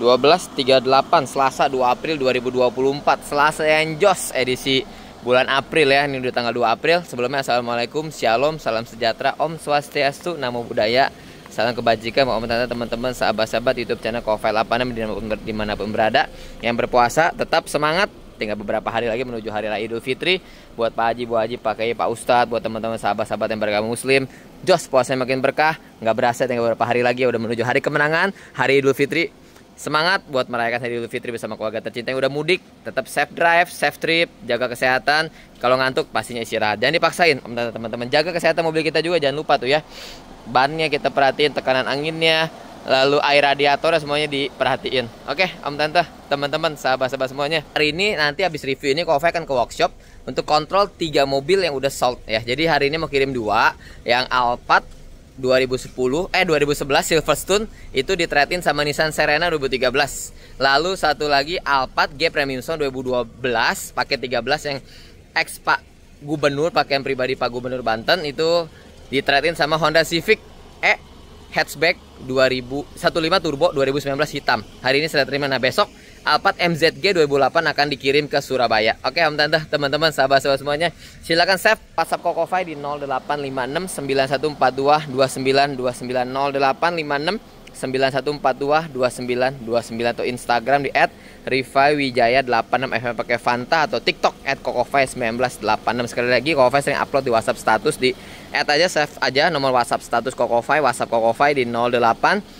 12.38 Selasa 2 April 2024 Selasa yang jos edisi bulan April ya Ini udah tanggal 2 April Sebelumnya Assalamualaikum, Shalom, Salam Sejahtera, Om Swastiastu, Namo Buddhaya Salam kebajikan, Om Tante, teman-teman, sahabat-sahabat YouTube channel Kofel di mana dimanapun berada Yang berpuasa tetap semangat tinggal beberapa hari lagi menuju hari raya Idul Fitri buat Pak Haji, Bu Haji, Pak Kiai, Pak Ustadz, buat teman-teman sahabat-sahabat yang beragama Muslim, jos puasanya makin berkah, nggak berasa tinggal beberapa hari lagi udah menuju hari kemenangan, hari Idul Fitri, Semangat buat merayakan Hari Idul Fitri bersama keluarga tercinta yang udah mudik. Tetap safe drive, safe trip, jaga kesehatan. Kalau ngantuk pastinya istirahat. Jangan dipaksain, teman-teman. Jaga kesehatan mobil kita juga jangan lupa tuh ya. Bannya kita perhatiin, tekanan anginnya, lalu air radiator semuanya diperhatiin. Oke, Om Tante, teman-teman, sahabat-sahabat semuanya. Hari ini nanti habis review ini Kofi akan ke workshop untuk kontrol tiga mobil yang udah sold ya. Jadi hari ini mau kirim dua, yang Alphard 2010 eh 2011 Silverstone itu ditretin sama Nissan Serena 2013. Lalu satu lagi Alphard G Premium Sound 2012 pakai 13 yang ex Pak Gubernur yang pribadi Pak Gubernur Banten itu ditretin sama Honda Civic eh hatchback 2000 15 turbo 2019 hitam. Hari ini sudah terima nah besok Alphard MZG 2008 akan dikirim ke Surabaya. Oke, Om Tante, teman-teman, sahabat-sahabat semuanya, silakan save WhatsApp Kokofai di 085691422929 0856 atau Instagram di rifaiwijaya 86 FM pakai Fanta atau TikTok @kokofai1986 sekali lagi Kokofai sering upload di WhatsApp status di add aja save aja nomor WhatsApp status Kokofai WhatsApp Kokofai di 08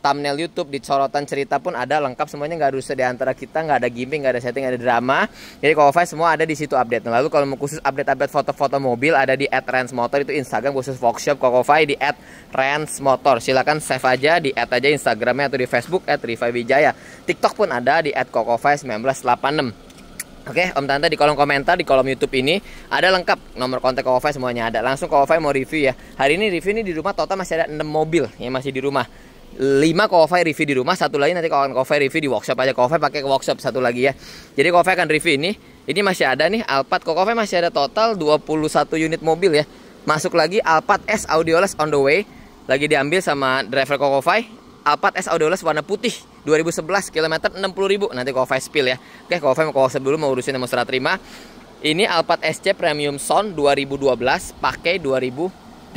thumbnail YouTube di sorotan cerita pun ada lengkap semuanya nggak rusak di antara kita nggak ada gimmick nggak ada setting nggak ada drama jadi kalau Vice semua ada di situ update nah, lalu kalau mau khusus update-update foto-foto mobil ada di motor itu Instagram khusus workshop Vice di motor silakan save aja di add aja Instagramnya atau di Facebook @rifawijaya TikTok pun ada di delapan 1986 Oke, Om Tante di kolom komentar di kolom YouTube ini ada lengkap nomor kontak Kofai semuanya ada. Langsung Kofai mau review ya. Hari ini review ini di rumah total masih ada 6 mobil yang masih di rumah. 5 Kofai review di rumah, satu lagi nanti akan Kofai review di workshop aja. Kofai pakai workshop satu lagi ya. Jadi Kofai akan review ini. Ini masih ada nih Alphard. Kofai masih ada total 21 unit mobil ya. Masuk lagi Alphard S Audioless on the way. Lagi diambil sama driver Kofai. Alphard S Audioless warna putih 2011 km ribu nanti Kofai spill ya. Oke, Kofai mau workshop dulu mau urusin sama terima. Ini Alphard SC Premium Sound 2012 pakai 2013.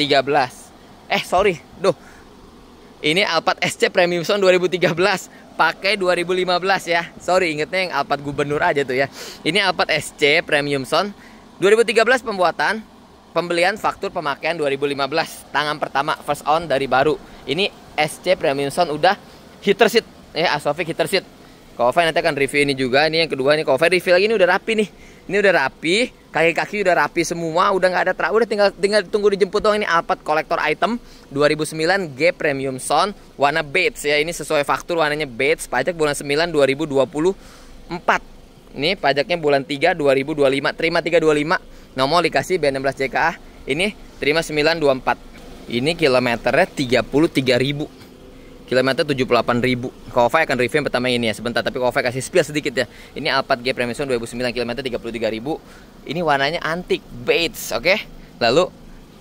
Eh, sorry. Duh, ini Alphard SC Premium Sound 2013 Pakai 2015 ya Sorry ingetnya yang Alphard Gubernur aja tuh ya Ini Alphard SC Premium Sound 2013 pembuatan Pembelian faktur pemakaian 2015 Tangan pertama first on dari baru Ini SC Premium Sound udah heater seat ya eh, Asofik heater seat Kofe nanti akan review ini juga Ini yang kedua ini Kofe review lagi ini udah rapi nih Ini udah rapi kaki-kaki udah rapi semua, udah nggak ada tra, udah tinggal tinggal tunggu dijemput doang ini Alphard kolektor Item 2009 G Premium Sound warna beige ya. Ini sesuai faktur warnanya beige, pajak bulan 9 2024. Ini pajaknya bulan 3 2025, terima 325, nomor dikasih B16 JKA. Ini terima 924. Ini kilometernya ribu Kilometer 78.000. Kawafai akan review yang pertama ini ya sebentar, tapi Kawafai kasih spill sedikit ya. Ini Alphard G Premium Sound 2009 kilometer 33.000. Ini warnanya antik beige, oke? Okay? Lalu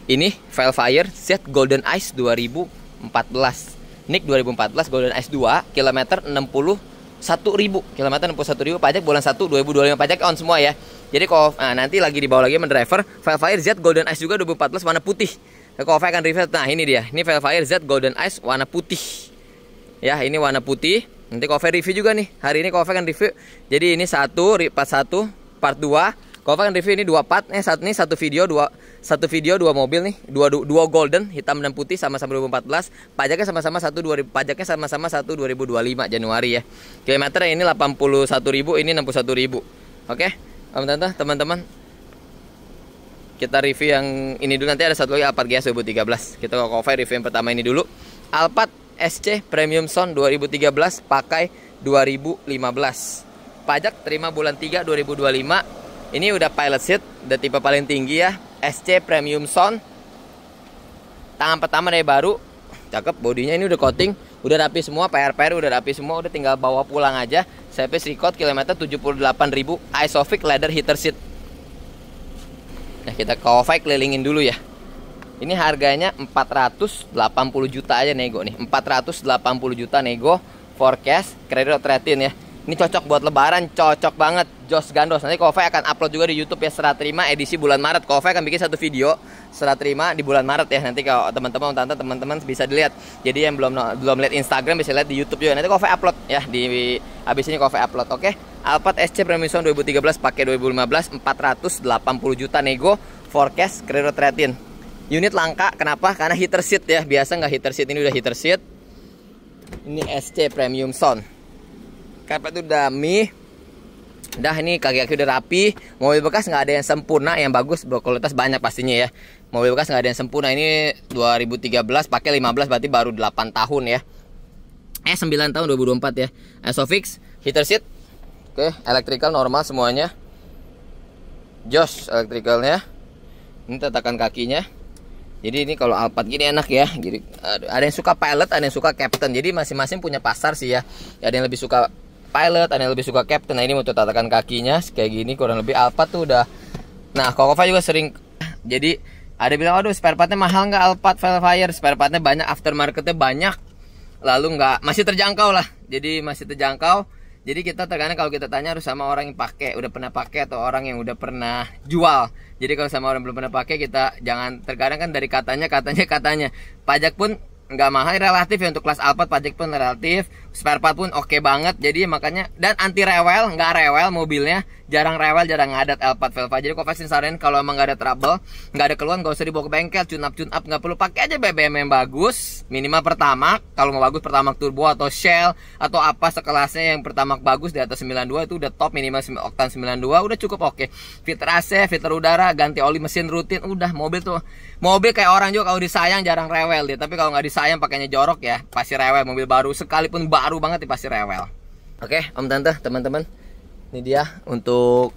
ini Velfire Set Golden Ice 2014. Nick 2014 Golden Ice 2 kilometer satu 60 ribu Kilometer enam satu ribu. pajak bulan satu dua ribu dua lima pajak on semua ya. Jadi kalau nah, nanti lagi di bawah lagi sama driver Velfire Z Golden Ice juga 2014 warna putih. Kalau akan review nah ini dia. Ini Velfire Z Golden Ice warna putih ya ini warna putih nanti Kove review juga nih hari ini Kove kan review jadi ini satu part satu part dua. Kove kan review ini dua part eh saat ini satu video dua satu video dua mobil nih dua dua golden hitam dan putih sama-sama 2014 pajaknya sama-sama satu dua pajaknya sama-sama satu 2025 Januari ya kilometer ini 81.000 ini 61.000 oke okay? tante teman-teman kita review yang ini dulu nanti ada satu lagi Alphard GS 2013 kita ke cover review yang pertama ini dulu Alphard SC Premium Sound 2013 pakai 2015. Pajak terima bulan 3 2025. Ini udah pilot seat, udah tipe paling tinggi ya. SC Premium Sound. Tangan pertama dari baru. Cakep, bodinya ini udah coating, udah rapi semua, PR-PR udah rapi semua, udah tinggal bawa pulang aja. Service record kilometer 78.000, Isofix leather heater seat. Nah, kita ke e kelilingin dulu ya. Ini harganya 480 juta aja nego nih. 480 juta nego forecast kredit retin ya. Ini cocok buat lebaran, cocok banget. Jos Gandos. Nanti Kofe akan upload juga di YouTube ya serah terima edisi bulan Maret. Kofe akan bikin satu video serah terima di bulan Maret ya. Nanti kalau teman-teman tante teman-teman bisa dilihat. Jadi yang belum belum lihat Instagram bisa lihat di YouTube juga. Nanti Kofe upload ya di habis ini Kofe upload. Oke. Okay? Alphard SC Premium 2013 pakai 2015 480 juta nego forecast kredit retin unit langka kenapa karena heater seat ya biasa nggak heater seat ini udah heater seat ini SC premium sound karpet udah mie. Dah ini kaki kaki udah rapi. Mobil bekas nggak ada yang sempurna, yang bagus berkualitas banyak pastinya ya. Mobil bekas nggak ada yang sempurna. Ini 2013 pakai 15 berarti baru 8 tahun ya. Eh 9 tahun 2024 ya. Isofix, heater seat. Oke, electrical normal semuanya. Josh electricalnya. Ini tatakan kakinya. Jadi ini kalau Alphard gini enak ya. Jadi ada yang suka pilot, ada yang suka captain. Jadi masing-masing punya pasar sih ya. Ada yang lebih suka pilot, ada yang lebih suka captain. Nah ini untuk tatakan kakinya kayak gini kurang lebih Alphard tuh udah. Nah Kokova juga sering. Jadi ada bilang aduh spare partnya mahal nggak Alphard Velfire spare partnya banyak aftermarketnya banyak lalu nggak masih terjangkau lah jadi masih terjangkau jadi kita terkadang kalau kita tanya harus sama orang yang pakai, udah pernah pakai atau orang yang udah pernah jual. Jadi kalau sama orang yang belum pernah pakai kita jangan terkadang kan dari katanya katanya katanya. Pajak pun nggak mahal relatif ya untuk kelas Alphard pajak pun relatif spare part pun oke okay banget jadi makanya dan anti rewel nggak rewel mobilnya jarang rewel jarang ngadat Alphard Velva jadi kok pasti saran kalau emang nggak ada trouble nggak ada keluhan nggak usah dibawa ke bengkel tune up tune up nggak perlu pakai aja BBM yang bagus minimal pertama kalau mau bagus pertama turbo atau shell atau apa sekelasnya yang pertama bagus di atas 92 itu udah top minimal oktan 92 udah cukup oke okay. fitur AC filter udara ganti oli mesin rutin udah mobil tuh mobil kayak orang juga kalau disayang jarang rewel dia tapi kalau nggak disayang Ayam pakainya jorok ya pasti rewel mobil baru sekalipun baru banget ya pasti rewel oke okay, om tante teman-teman ini dia untuk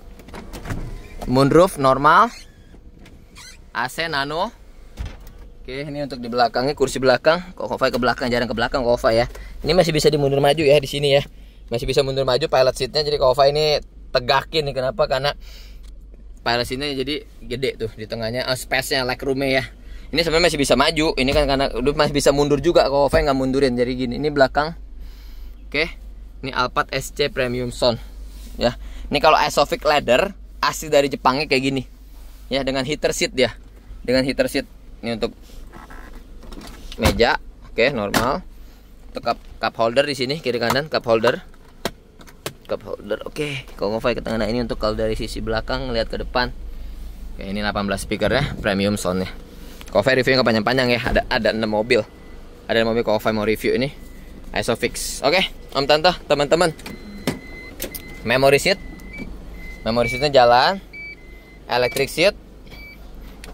moonroof normal AC nano oke ini untuk di belakangnya kursi belakang kok ke belakang jarang ke belakang kova ya ini masih bisa mundur maju ya di sini ya masih bisa mundur maju pilot seatnya jadi kova ini tegakin nih kenapa karena pilot seatnya jadi gede tuh di tengahnya oh, eh, space nya leg room ya ini sebenarnya masih bisa maju ini kan karena udah masih bisa mundur juga kok Ova nggak mundurin jadi gini ini belakang oke ini Alphard SC Premium Sound ya ini kalau Asovic leather asli dari Jepangnya kayak gini ya dengan heater seat ya dengan heater seat ini untuk meja oke normal untuk cup, holder di sini kiri kanan cup holder cup holder oke okay. kalau ke tengah nah, ini untuk kalau dari sisi belakang lihat ke depan Oke, ini 18 speaker ya, premium sound ya review reviewnya panjang-panjang ya. Ada ada 6 mobil. Ada 6 mobil Kofi mau review ini. Isofix. Oke, okay, Om Tante, teman-teman. Memory seat. Memory seatnya jalan. Electric seat.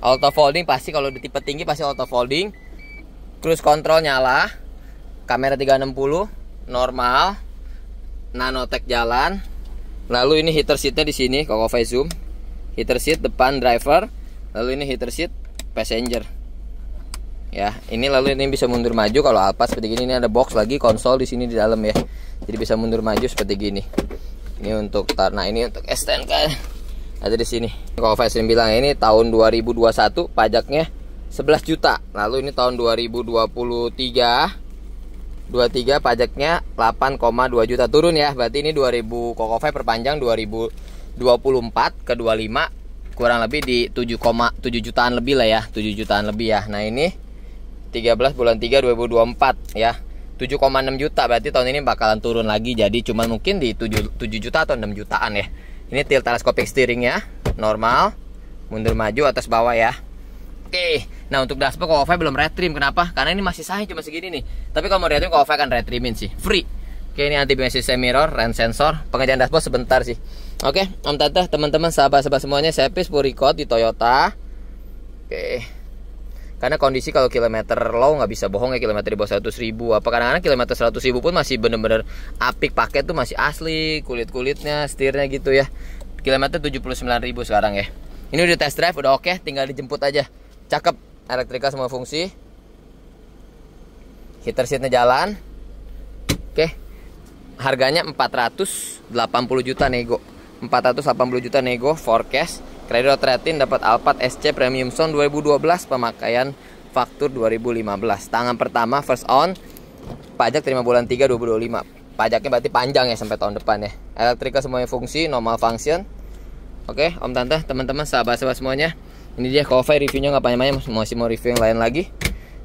Auto folding pasti kalau di tipe tinggi pasti auto folding. Cruise control nyala. Kamera 360 normal. Nanotech jalan. Lalu ini heater seatnya di sini, Kofi zoom. Heater seat depan driver. Lalu ini heater seat passenger ya ini lalu ini bisa mundur maju kalau apa seperti gini ini ada box lagi konsol di sini di dalam ya jadi bisa mundur maju seperti gini ini untuk nah ini untuk STNK ada di sini kalau Faisal bilang ini tahun 2021 pajaknya 11 juta lalu ini tahun 2023 23 pajaknya 8,2 juta turun ya berarti ini 2000 Kokofai perpanjang 2024 ke 25 kurang lebih di 7,7 jutaan lebih lah ya 7 jutaan lebih ya nah ini 13 bulan 3 2024 ya 7,6 juta berarti tahun ini bakalan turun lagi jadi cuma mungkin di 7, 7 juta atau 6 jutaan ya ini tilt telescopic steering ya normal mundur maju atas bawah ya Oke, nah untuk dashboard Kovac belum retrim kenapa? Karena ini masih saya cuma segini nih. Tapi kalau mau retrim Kovac akan retrimin sih, free. Oke ini anti beam semi mirror, rain sensor, pengerjaan dashboard sebentar sih. Oke, Om Tante, teman-teman, sahabat-sahabat semuanya, saya Pis record di Toyota. Oke. Karena kondisi kalau kilometer low nggak bisa bohong ya kilometer di bawah 100 ribu. Apa kadang-kadang kilometer 100 ribu pun masih bener-bener apik paket tuh masih asli kulit-kulitnya, setirnya gitu ya. Kilometer 79 ribu sekarang ya. Ini udah test drive, udah oke, tinggal dijemput aja. Cakep, elektrika semua fungsi. Heater seatnya jalan. Oke, harganya 480 juta nego 480 juta nego forecast kredit rating dapat Alphard SC Premium Sound 2012 pemakaian faktur 2015 tangan pertama first on pajak terima bulan 3 2025 pajaknya berarti panjang ya sampai tahun depan ya elektrika semuanya fungsi normal function oke om tante teman-teman sahabat-sahabat semuanya ini dia cover reviewnya nggak panjang-panjang masih mau review yang lain lagi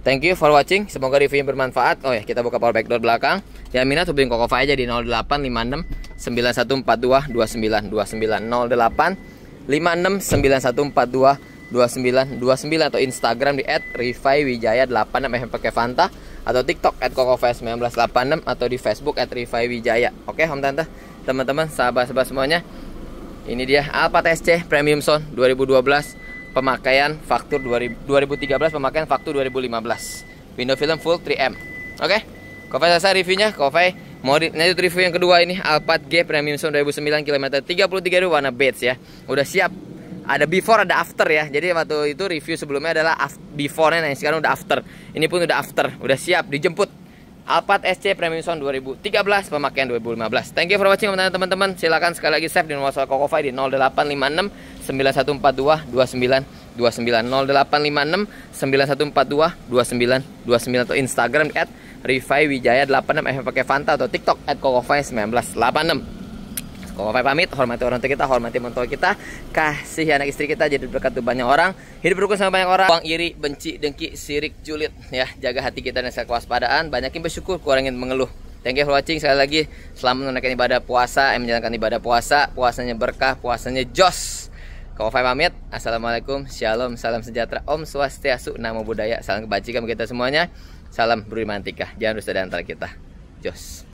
Thank you for watching. Semoga review yang bermanfaat. Oh ya, kita buka power back door belakang. Ya minat hubungi Koko aja di 0856 08 56 atau Instagram di @rifaiwijaya86 mm pakai Fanta atau TikTok @kokofest1986 atau di Facebook @rifaiwijaya. Oke, Om Tante, teman-teman, sahabat-sahabat semuanya. Ini dia Alpha TSC Premium Sound 2012 pemakaian faktur 2013 pemakaian faktur 2015 window film full 3M oke okay? Kofai selesai reviewnya Kofai mau lanjut review yang kedua ini Alphard G Premium Sound 2009 km 33 ribu warna beige ya udah siap ada before ada after ya jadi waktu itu review sebelumnya adalah before-nya nah sekarang udah after ini pun udah after udah siap dijemput Alphard SC Premium Sound 2013 pemakaian 2015. Thank you for watching teman-teman. Silakan sekali lagi save di nomor WhatsApp Kokofai di 0856 9142 29 29 0856 9142 29 29 atau Instagram at Rifai Wijaya 86 FF pakai Fanta atau TikTok at Kokofai 1986. Kau Fai pamit, hormati orang tua kita, hormati mentua kita, kasih anak istri kita jadi berkat tuh banyak orang, hidup rukun sama banyak orang, uang iri, benci, dengki, sirik, julid, ya jaga hati kita dan kewaspadaan, banyakin bersyukur, kurangin mengeluh. Thank you for watching sekali lagi. Selamat menunaikan ibadah puasa, eh, menjalankan ibadah puasa, puasanya berkah, puasanya jos. Kau Fai pamit. Assalamualaikum, shalom, salam sejahtera, om swastiastu, namo budaya, salam kebajikan kita semuanya. Salam Beriman Tika, Jangan dusta dan antara kita. Jos.